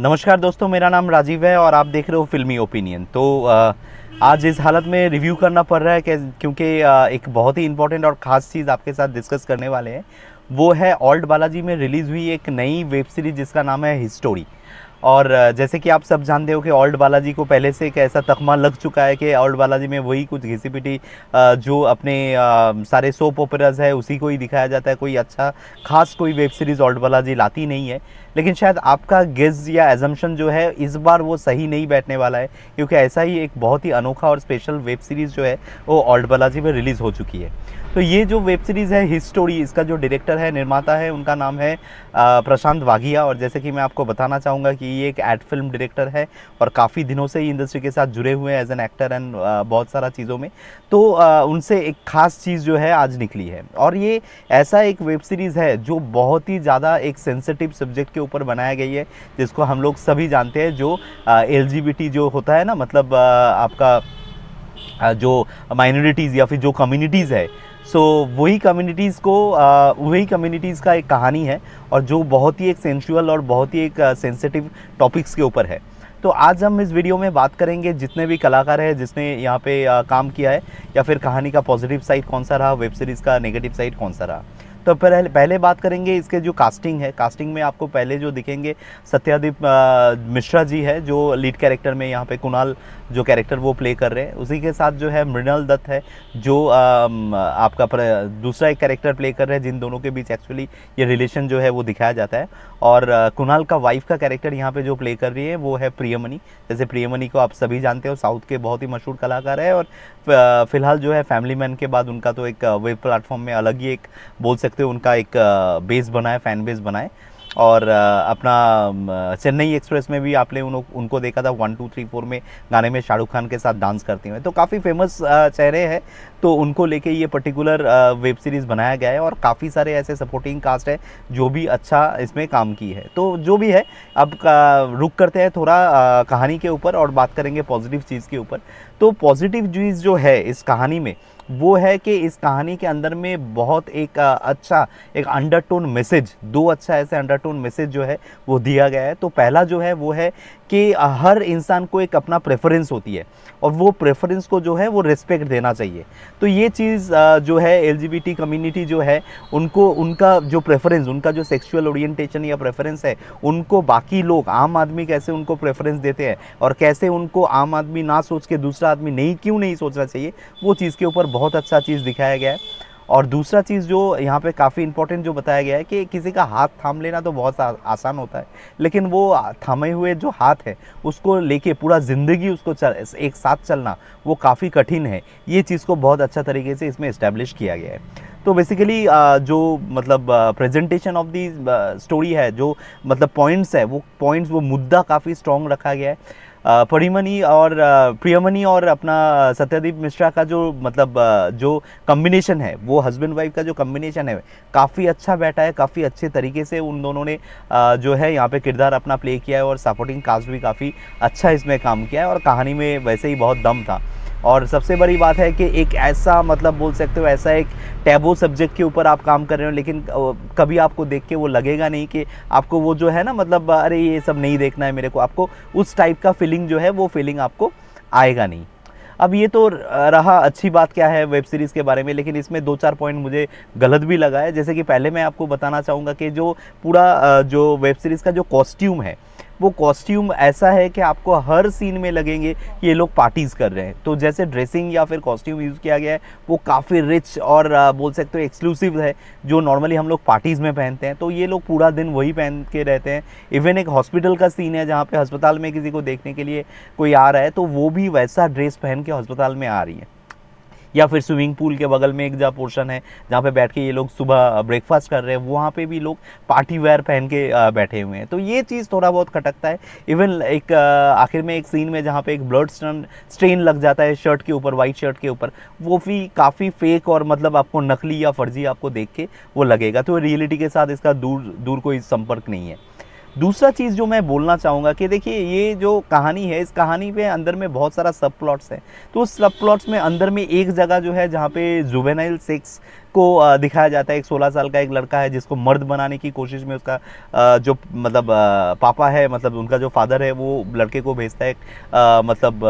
नमस्कार दोस्तों मेरा नाम राजीव है और आप देख रहे हो फिल्मी ओपिनियन तो आज इस हालत में रिव्यू करना पड़ रहा है क्योंकि एक बहुत ही इंपॉर्टेंट और ख़ास चीज़ आपके साथ डिस्कस करने वाले हैं वो है ऑल्ट बालाजी में रिलीज़ हुई एक नई वेब सीरीज़ जिसका नाम है हिस्टोरी और जैसे कि आप सब जानते हो कि ओल्ड बालाजी को पहले से एक ऐसा तखमा लग चुका है कि ओल्ड बालाजी में वही कुछ घिसी पिटी जो अपने सारे सोप ओपराज है उसी को ही दिखाया जाता है कोई अच्छा खास कोई वेब सीरीज़ ओल्ड बालाजी लाती नहीं है लेकिन शायद आपका गेज़ या एजम्पन जो है इस बार वो सही नहीं बैठने वाला है क्योंकि ऐसा ही एक बहुत ही अनोखा और स्पेशल वेब सीरीज़ जो है वो ओल्ड बालाजी में रिलीज़ हो चुकी है तो ये जो वेब सीरीज़ है हिस्टोरी इसका जो डायरेक्टर है निर्माता है उनका नाम है प्रशांत वाघिया और जैसे कि मैं आपको बताना चाहूँगा कि कि ये एक एड फिल्म डायरेक्टर है और काफ़ी दिनों से ही इंडस्ट्री के साथ जुड़े हुए हैं एज एन एक्टर एंड बहुत सारा चीज़ों में तो uh, उनसे एक ख़ास चीज़ जो है आज निकली है और ये ऐसा एक वेब सीरीज़ है जो बहुत ही ज़्यादा एक सेंसिटिव सब्जेक्ट के ऊपर बनाया गई है जिसको हम लोग सभी जानते हैं जो एल uh, जो होता है ना मतलब uh, आपका जो माइनॉरिटीज़ या फिर जो कम्युनिटीज़ है सो so, वही कम्युनिटीज़ को वही कम्युनिटीज़ का एक कहानी है और जो बहुत ही एक सेंशुअल और बहुत ही एक सेंसिटिव टॉपिक्स के ऊपर है तो आज हम इस वीडियो में बात करेंगे जितने भी कलाकार हैं जिसने यहाँ पे आ, काम किया है या फिर कहानी का पॉजिटिव साइड कौन सा रहा वेब सीरीज़ का नेगेटिव साइड कौन सा रहा तो पहले पहले बात करेंगे इसके जो कास्टिंग है कास्टिंग में आपको पहले जो दिखेंगे सत्यादीप मिश्रा जी है जो लीड कैरेक्टर में यहाँ पे कुणाल जो कैरेक्टर वो प्ले कर रहे हैं उसी के साथ जो है मृणाल दत्त है जो आपका दूसरा एक कैरेक्टर प्ले कर रहे हैं जिन दोनों के बीच एक्चुअली ये रिलेशन जो है वो दिखाया जाता है और कुणाल का वाइफ का कैरेक्टर यहाँ पे जो प्ले कर रही है वो है प्रियमणि जैसे प्रियमणि को आप सभी जानते हो साउथ के बहुत ही मशहूर कलाकार है और फिलहाल जो है फैमिली मैन के बाद उनका तो एक वेब प्लेटफॉर्म में अलग ही एक बोल सकते सकते हो उनका एक बेस बनाए फ़ैन बेस बनाए और अपना चेन्नई एक्सप्रेस में भी आपने उन, उनको देखा था वन टू थ्री फोर में गाने में शाहरुख खान के साथ डांस करते हुए तो काफ़ी फेमस चेहरे हैं तो उनको लेके ये पर्टिकुलर वेब सीरीज़ बनाया गया है और काफ़ी सारे ऐसे सपोर्टिंग कास्ट है जो भी अच्छा इसमें काम की है तो जो भी है अब uh, रुक करते हैं थोड़ा uh, कहानी के ऊपर और बात करेंगे पॉजिटिव चीज़ के ऊपर तो पॉजिटिव चीज़ जो है इस कहानी में वो है कि इस कहानी के अंदर में बहुत एक uh, अच्छा एक अंडरटोन मैसेज दो अच्छा ऐसे अंडरटोन मैसेज जो है वो दिया गया है तो पहला जो है वो है कि हर इंसान को एक अपना प्रेफरेंस होती है और वो प्रेफरेंस को जो है वो रिस्पेक्ट देना चाहिए तो ये चीज़ जो है एल कम्युनिटी जो है उनको उनका जो प्रेफरेंस उनका जो सेक्सुअल ओरिएंटेशन या प्रेफरेंस है उनको बाकी लोग आम आदमी कैसे उनको प्रेफरेंस देते हैं और कैसे उनको आम आदमी ना सोच के दूसरा आदमी नहीं क्यों नहीं सोचना चाहिए वो चीज़ के ऊपर बहुत अच्छा चीज़ दिखाया गया है और दूसरा चीज़ जो यहाँ पे काफ़ी इंपॉर्टेंट जो बताया गया है कि किसी का हाथ थाम लेना तो बहुत आसान होता है लेकिन वो थामे हुए जो हाथ है उसको लेके पूरा ज़िंदगी उसको चल, एक साथ चलना वो काफ़ी कठिन है ये चीज़ को बहुत अच्छा तरीके से इसमें इस्टेब्लिश किया गया है तो बेसिकली जो मतलब प्रेजेंटेशन ऑफ दी स्टोरी है जो मतलब पॉइंट्स है वो पॉइंट्स वो मुद्दा काफ़ी स्ट्रॉन्ग रखा गया है परिमणि और प्रियमणि और अपना सत्यदीप मिश्रा का जो मतलब जो कम्बिनेशन है वो हस्बैंड वाइफ का जो कम्बिनेशन है काफ़ी अच्छा बैठा है काफ़ी अच्छे तरीके से उन दोनों ने जो है यहाँ पे किरदार अपना प्ले किया है और सपोर्टिंग कास्ट भी काफ़ी अच्छा इसमें काम किया है और कहानी में वैसे ही बहुत दम था और सबसे बड़ी बात है कि एक ऐसा मतलब बोल सकते हो ऐसा एक टैबो सब्जेक्ट के ऊपर आप काम कर रहे हो लेकिन कभी आपको देख के वो लगेगा नहीं कि आपको वो जो है ना मतलब अरे ये सब नहीं देखना है मेरे को आपको उस टाइप का फीलिंग जो है वो फीलिंग आपको आएगा नहीं अब ये तो रहा अच्छी बात क्या है वेब सीरीज़ के बारे में लेकिन इसमें दो चार पॉइंट मुझे गलत भी लगा है जैसे कि पहले मैं आपको बताना चाहूँगा कि जो पूरा जो वेब सीरीज़ का जो कॉस्ट्यूम है वो कॉस्ट्यूम ऐसा है कि आपको हर सीन में लगेंगे कि ये लोग पार्टीज़ कर रहे हैं तो जैसे ड्रेसिंग या फिर कॉस्ट्यूम यूज़ किया गया है वो काफ़ी रिच और बोल सकते हो एक्सक्लूसिव है जो नॉर्मली हम लोग पार्टीज़ में पहनते हैं तो ये लोग पूरा दिन वही पहन के रहते हैं इवन एक हॉस्पिटल का सीन है जहाँ पर अस्पताल में किसी को देखने के लिए कोई आ रहा है तो वो भी वैसा ड्रेस पहन के अस्पताल में आ रही है या फिर स्विमिंग पूल के बगल में एक जहाँ पोर्शन है जहाँ पे बैठ के ये लोग सुबह ब्रेकफास्ट कर रहे हैं वहाँ पे भी लोग पार्टी वेयर पहन के बैठे हुए हैं तो ये चीज़ थोड़ा बहुत खटकता है इवन एक आखिर में एक सीन में जहाँ पे एक ब्लड स्टन स्ट्रेन लग जाता है शर्ट के ऊपर वाइट शर्ट के ऊपर वो भी काफ़ी फेक और मतलब आपको नकली या फर्जी आपको देख के वो लगेगा तो रियलिटी के साथ इसका दूर दूर कोई संपर्क नहीं है दूसरा चीज़ जो मैं बोलना चाहूँगा कि देखिए ये जो कहानी है इस कहानी पे अंदर में बहुत सारा सब प्लॉट्स है तो उस सब प्लॉट्स में अंदर में एक जगह जो है जहाँ पे जुबेनाइल सेक्स को दिखाया जाता है एक 16 साल का एक लड़का है जिसको मर्द बनाने की कोशिश में उसका जो मतलब पापा है मतलब उनका जो फादर है वो लड़के को भेजता है मतलब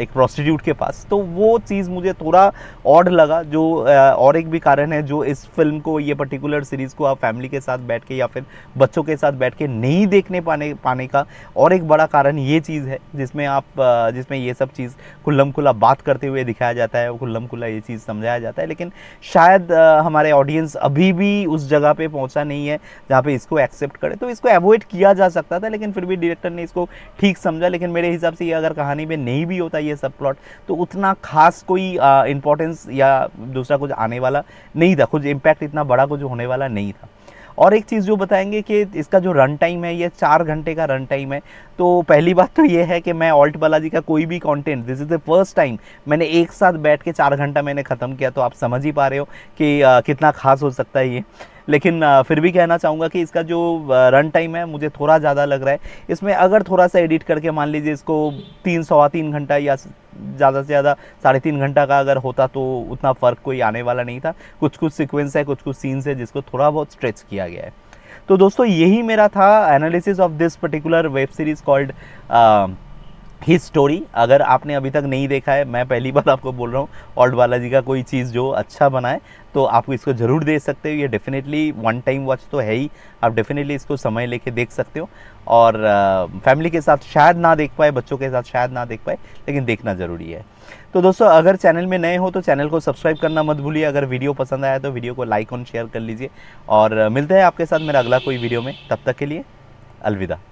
एक प्रोस्टिट्यूट के पास तो वो चीज़ मुझे थोड़ा ऑड लगा जो और एक भी कारण है जो इस फिल्म को ये पर्टिकुलर सीरीज़ को आप फैमिली के साथ बैठ के या फिर बच्चों के साथ बैठ के नहीं देखने पाने पाने का और एक बड़ा कारण ये चीज़ है जिसमें आप जिसमें ये सब चीज़ खुल्लम खुला बात करते हुए दिखाया जाता है खुल्लम खुला ये चीज़ समझाया जाता है लेकिन शायद शायद हमारे ऑडियंस अभी भी उस जगह पे पहुंचा नहीं है जहाँ पे इसको एक्सेप्ट करे तो इसको अवॉइड किया जा सकता था लेकिन फिर भी डायरेक्टर ने इसको ठीक समझा लेकिन मेरे हिसाब से ये अगर कहानी में नहीं भी होता ये सब प्लॉट तो उतना खास कोई इंपॉर्टेंस या दूसरा कुछ आने वाला नहीं था कुछ इम्पैक्ट इतना बड़ा कुछ होने वाला नहीं था और एक चीज़ जो बताएंगे कि इसका जो रन टाइम है ये चार घंटे का रन टाइम है तो पहली बात तो ये है कि मैं ऑल्ट बालाजी का कोई भी content this is the first time मैंने एक साथ बैठ के चार घंटा मैंने ख़त्म किया तो आप समझ ही पा रहे हो कि आ, कितना खास हो सकता है ये लेकिन फिर भी कहना चाहूँगा कि इसका जो रन टाइम है मुझे थोड़ा ज़्यादा लग रहा है इसमें अगर थोड़ा सा एडिट करके मान लीजिए इसको तीन सवा तीन घंटा या ज़्यादा से ज़्यादा साढ़े तीन घंटा का अगर होता तो उतना फ़र्क कोई आने वाला नहीं था कुछ कुछ सिक्वेंस है कुछ कुछ सीन्स है जिसको थोड़ा बहुत स्ट्रेच किया गया है तो दोस्तों यही मेरा था analysis of this particular web series called his story अगर आपने अभी तक नहीं देखा है मैं पहली बार आपको बोल रहा हूँ ऑल्ट बालाजी का कोई चीज़ जो अच्छा बनाए तो आप इसको ज़रूर देख सकते हो ये डेफिनेटली वन टाइम वॉच तो है ही आप डेफिनेटली इसको समय लेके देख सकते हो और फैमिली के साथ शायद ना देख पाए बच्चों के साथ शायद ना देख पाए लेकिन देखना ज़रूरी है तो दोस्तों अगर चैनल में नए हो तो चैनल को सब्सक्राइब करना मत भूलिए अगर वीडियो पसंद आया तो वीडियो को लाइक और शेयर कर लीजिए और मिलते हैं आपके साथ मेरा अगला कोई वीडियो में तब तक के लिए अलविदा